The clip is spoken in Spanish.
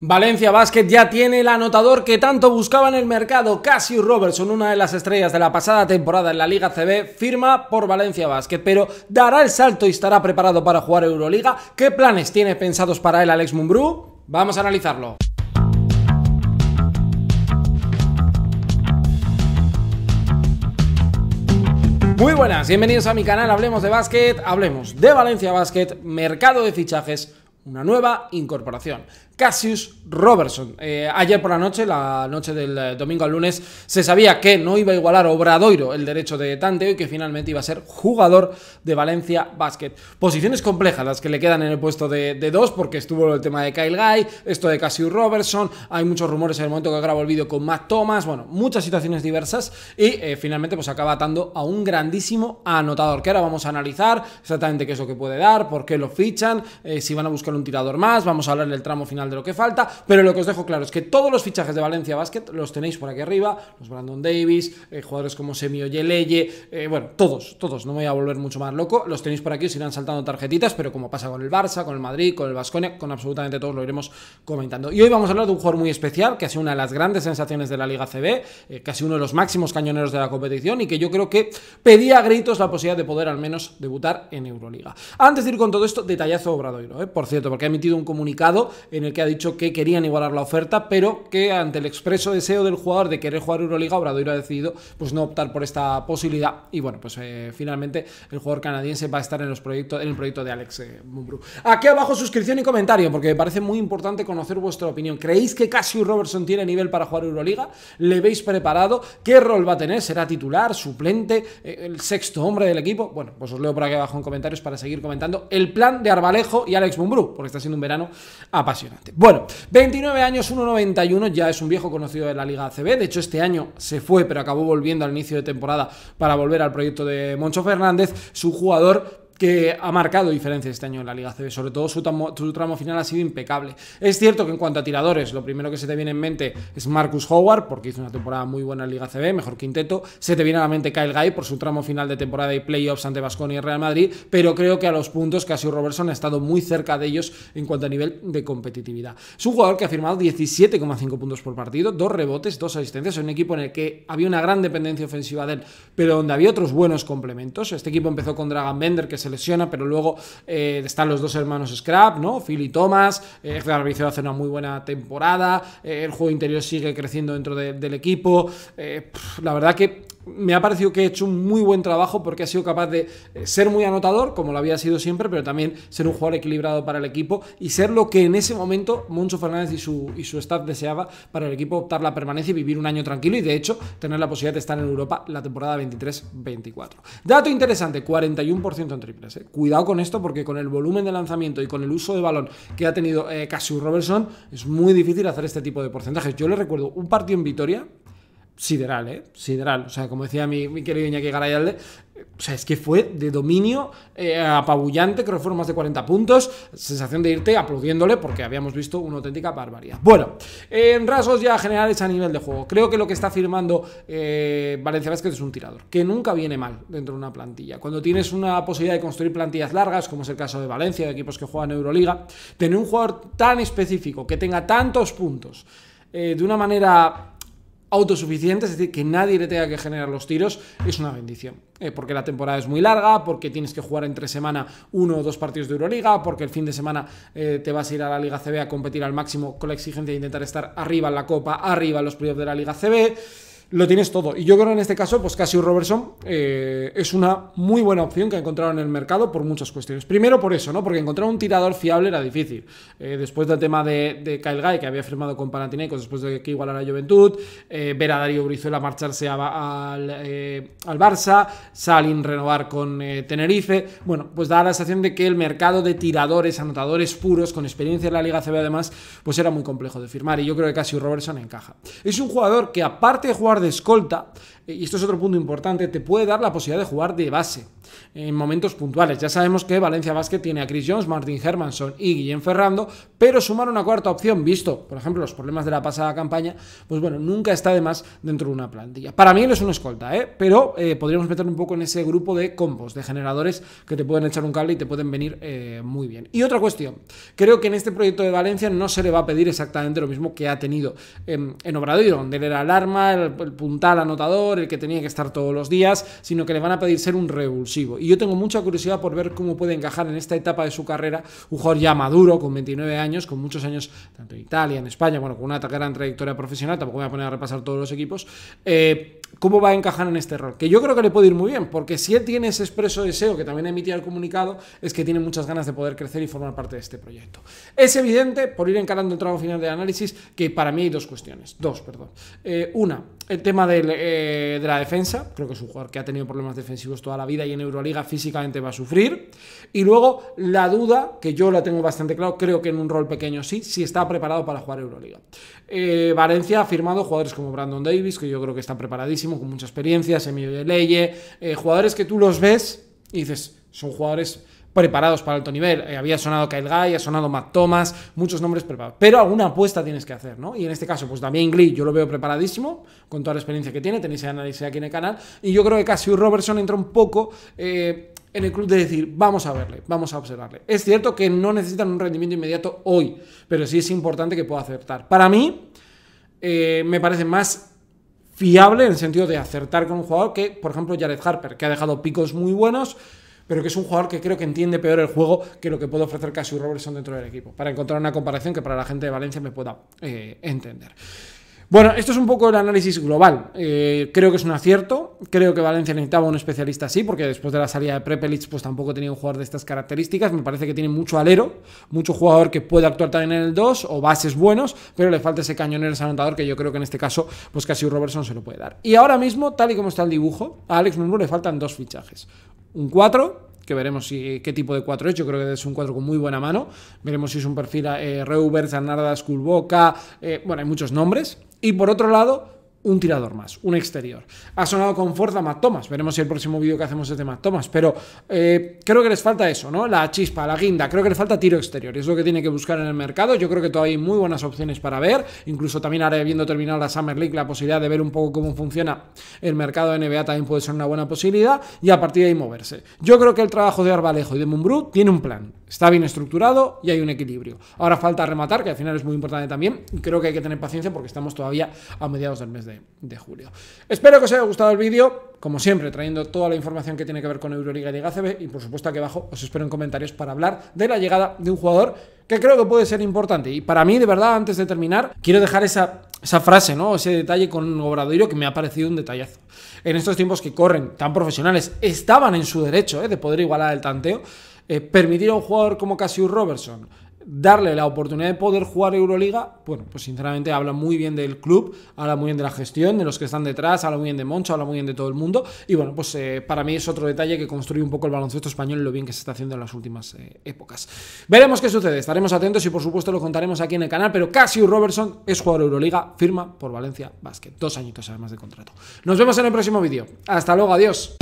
Valencia Basket ya tiene el anotador que tanto buscaba en el mercado. Cassius Robertson, una de las estrellas de la pasada temporada en la Liga CB, firma por Valencia Basket, pero dará el salto y estará preparado para jugar Euroliga. ¿Qué planes tiene pensados para él Alex Mumbrú? Vamos a analizarlo. Muy buenas, bienvenidos a mi canal Hablemos de Básquet, hablemos de Valencia Basket, mercado de fichajes, una nueva incorporación. Cassius Robertson. Eh, ayer por la noche, la noche del eh, domingo al lunes, se sabía que no iba a igualar Obradoiro el derecho de tanteo y que finalmente iba a ser jugador de Valencia Basket. Posiciones complejas las que le quedan en el puesto de, dos, porque estuvo el tema de Kyle Guy, esto de Cassius Robertson, hay muchos rumores en el momento que grabo el vídeo con Matt Thomas, bueno, muchas situaciones diversas y eh, finalmente pues acaba atando a un grandísimo anotador, que ahora vamos a analizar exactamente qué es lo que puede dar, por qué lo fichan, si van a buscar un tirador más, vamos a hablar del el tramo final de lo que falta, pero lo que os dejo claro es que todos los fichajes de Valencia Basket los tenéis por aquí arriba, los Brandon Davis, eh, jugadores como Semio Yeleye, eh, bueno, todos, todos, no me voy a volver mucho más loco, los tenéis por aquí, os irán saltando tarjetitas, pero como pasa con el Barça, con el Madrid, con el Vasconia, con absolutamente todos lo iremos comentando. Y hoy vamos a hablar de un jugador muy especial, que ha sido una de las grandes sensaciones de la Liga CB, eh, casi uno de los máximos cañoneros de la competición y que yo creo que pedía a gritos la posibilidad de poder al menos debutar en Euroliga. Antes de ir con todo esto, detallazo Obradoiro, por cierto, porque ha emitido un comunicado en el que que ha dicho que querían igualar la oferta, pero que ante el expreso deseo del jugador de querer jugar Euroliga, Obrador ha decidido pues no optar por esta posibilidad. Y bueno, pues eh, finalmente el jugador canadiense va a estar en, los proyectos, en el proyecto de Alex eh, Aquí abajo suscripción y comentario, porque me parece muy importante conocer vuestra opinión. ¿Creéis que Cassius Robertson tiene nivel para jugar Euroliga? ¿Le veis preparado? ¿Qué rol va a tener? ¿Será titular, suplente, eh, el sexto hombre del equipo? Bueno, pues os leo por aquí abajo en comentarios para seguir comentando el plan de Arbalejo y Alex Mumbrú, porque está siendo un verano apasionante. Bueno, 29 años, 1.91, ya es un viejo conocido de la Liga ACB. De hecho, este año se fue, pero acabó volviendo al inicio de temporada para volver al proyecto de Moncho Fernández. Su jugador que ha marcado diferencias este año en la Liga CB. Sobre todo su tramo, final ha sido impecable. Es cierto que en cuanto a tiradores, lo primero que se te viene en mente es Marcus Howard, porque hizo una temporada muy buena en la Liga CB, mejor quinteto. Se te viene a la mente Kyle Guy por su tramo final de temporada y playoffs ante Vasconi y Real Madrid, pero creo que a los puntos Casio Robertson ha estado muy cerca de ellos en cuanto a nivel de competitividad. Es un jugador que ha firmado 17,5 puntos por partido, dos rebotes, dos asistencias, en un equipo en el que había una gran dependencia ofensiva de él, pero donde había otros buenos complementos. Este equipo empezó con Dragan Bender, que se lesiona, pero luego eh, están los dos hermanos Scrap, ¿no? Phil y Thomas, eh, hace una muy buena temporada, eh, el juego interior sigue creciendo dentro del equipo, eh, la verdad que me ha parecido que ha hecho un muy buen trabajo porque ha sido capaz de eh, ser muy anotador, como lo había sido siempre, pero también ser un jugador equilibrado para el equipo y ser lo que en ese momento Moncho Fernández y su, y staff deseaba para el equipo optar la permanencia y vivir un año tranquilo y de hecho tener la posibilidad de estar en Europa la temporada 23-24. Dato interesante, 41% en triples. Eh. Cuidado con esto porque con el volumen de lanzamiento y con el uso de balón que ha tenido eh, Cassius Robertson es muy difícil hacer este tipo de porcentajes. Yo le recuerdo un partido en Vitoria sideral, ¿eh? Sideral. O sea, como decía mi, mi querido Iñaki Garayalde, o sea, es que fue de dominio eh, apabullante, creo que fueron más de 40 puntos. Sensación de irte aplaudiéndole porque habíamos visto una auténtica barbaridad. Bueno, en rasgos ya generales a nivel de juego, creo que lo que está firmando eh, Valencia Vázquez es un tirador, que nunca viene mal dentro de una plantilla. Cuando tienes una posibilidad de construir plantillas largas, como es el caso de Valencia, de equipos que juegan Euroliga, tener un jugador tan específico, que tenga tantos puntos, eh, de una manera autosuficiente, es decir, que nadie le tenga que generar los tiros, es una bendición. Eh, porque la temporada es muy larga, porque tienes que jugar entre semana uno o dos partidos de Euroliga, porque el fin de semana eh, te vas a ir a la Liga CB a competir al máximo con la exigencia de intentar estar arriba en la Copa, arriba en los playoffs de la Liga CB lo tienes todo. Y yo creo que en este caso, pues casi Robertson eh, es una muy buena opción que ha encontrado en el mercado por muchas cuestiones. Primero por eso, ¿no? Porque encontrar un tirador fiable era difícil. Eh, después del tema de, Kyle Guy, que había firmado con Panathinaikos después de que igualara Juventud, eh, ver a Darío Brizuela marcharse al, Barça, Salin renovar con Tenerife. Bueno, pues da la sensación de que el mercado de tiradores, anotadores puros, con experiencia en la Liga CB además, pues era muy complejo de firmar. Y yo creo que Casio Robertson encaja. Es un jugador que aparte de jugar de escolta, eh, y esto es otro punto importante, te puede dar la posibilidad de jugar de base en momentos puntuales. Ya sabemos que Valencia Basket tiene a Chris Jones, Martin Hermanson y Guillén Ferrando, pero sumar una cuarta opción, visto, por ejemplo, los problemas de la pasada campaña, pues bueno, nunca está de más dentro de una plantilla. Para mí él es una escolta, ¿eh? pero eh, podríamos meter un poco en ese grupo de combos, de generadores que te pueden echar un cable y te pueden venir eh, muy bien. Y otra cuestión, creo que en este proyecto de Valencia no se le va a pedir exactamente lo mismo que ha tenido em, en, Obrador, donde era el arma, el, puntal anotador, el que tenía que estar todos los días, sino que le van a pedir ser un revulsivo y yo tengo mucha curiosidad por ver cómo puede encajar en esta etapa de su carrera un jugador ya maduro, con 29 años, con muchos años tanto en Italia, en España, bueno, con una gran trayectoria profesional, tampoco me voy a poner a repasar todos los equipos. Eh, cómo va a encajar en este rol. Que yo creo que le puede ir muy bien, porque si él tiene ese expreso deseo que también emitía el comunicado, es que tiene muchas ganas de poder crecer y formar parte de este proyecto. Es evidente, por ir encarando el tramo final del análisis, que para mí hay dos cuestiones. Dos, perdón. Eh, una, el tema eh, de la defensa. Creo que es un jugador que ha tenido problemas defensivos toda la vida y en Euroliga físicamente va a sufrir. Y luego, la duda, que yo la tengo bastante claro, creo que en un rol pequeño sí, si está preparado para jugar Euroliga. Eh, Valencia ha firmado jugadores como Brandon Davis, que yo creo que está preparadísimo con mucha experiencia, Semillo de Leye, eh, jugadores que tú los ves y dices, son jugadores preparados para alto nivel. Eh, había sonado Kyle Guy, ha sonado Matt Thomas, muchos nombres preparados. Pero alguna apuesta tienes que hacer, ¿no? Y en este caso, pues también Glee, yo lo veo preparadísimo, con toda la experiencia que tiene, tenéis el análisis aquí en el canal. Y yo creo que un Robertson entra un poco... Eh, en el club de decir, vamos a verle, vamos a observarle. Es cierto que no necesitan un rendimiento inmediato hoy, pero sí es importante que pueda aceptar. Para mí, me parece más fiable en el sentido de acertar con un jugador que, por ejemplo, Jared Harper, que ha dejado picos muy buenos, pero que es un jugador que creo que entiende peor el juego que lo que puede ofrecer Cassie Robertson dentro del equipo, para encontrar una comparación que para la gente de Valencia me pueda eh, entender. Bueno, esto es un poco el análisis global. Eh, creo que es un acierto. Creo que Valencia necesitaba un especialista así, porque después de la salida de Prepelitz pues tampoco tenía un jugador de estas características. Me parece que tiene mucho alero, mucho jugador que puede actuar también en el 2 o bases buenos, pero le falta ese cañonero, ese anotador que yo creo que en este caso, pues casi Robertson se lo puede dar. Y ahora mismo, tal y como está el dibujo, a Alex Murmur le faltan dos fichajes. Un 4, que veremos qué tipo de 4 es. Yo creo que es un 4 con muy buena mano. Veremos si es un perfil a eh, Reubert, Zanarda, eh, bueno, hay muchos nombres. Y por otro lado, un tirador más, un exterior. Ha sonado con fuerza Matt Thomas, veremos si el próximo vídeo que hacemos es de Matt Thomas, pero eh, creo que les falta eso, ¿no? La chispa, la guinda, creo que les falta tiro exterior, es lo que tiene que buscar en el mercado, yo creo que todavía hay muy buenas opciones para ver, incluso también ahora habiendo terminado la Summer League, la posibilidad de ver un poco cómo funciona el mercado de NBA también puede ser una buena posibilidad y a partir de ahí moverse. Yo creo que el trabajo de Arbalejo y de Mumbrú tiene un plan, está bien estructurado y hay un equilibrio. Ahora falta rematar, que al final es muy importante también, y creo que hay que tener paciencia porque estamos todavía a mediados del mes de de, julio. Espero que os haya gustado el vídeo, como siempre, trayendo toda la información que tiene que ver con Euroliga y Liga y por supuesto aquí abajo os espero en comentarios para hablar de la llegada de un jugador que creo que puede ser importante. Y para mí, de verdad, antes de terminar, quiero dejar esa, frase, ¿no? Ese detalle con obradillo que me ha parecido un detallazo. En estos tiempos que corren, tan profesionales, estaban en su derecho ¿eh? de poder igualar el tanteo. Eh, permitir a un jugador como Cassius Robertson darle la oportunidad de poder jugar Euroliga, bueno, pues sinceramente habla muy bien del club, habla muy bien de la gestión, de los que están detrás, habla muy bien de Moncho, habla muy bien de todo el mundo. Y bueno, pues eh, para mí es otro detalle que construye un poco el baloncesto español y lo bien que se está haciendo en las últimas eh, épocas. Veremos qué sucede, estaremos atentos y por supuesto lo contaremos aquí en el canal, pero Cassius Robertson es jugador Euroliga, firma por Valencia Basket, dos añitos además de contrato. Nos vemos en el próximo vídeo. Hasta luego, adiós.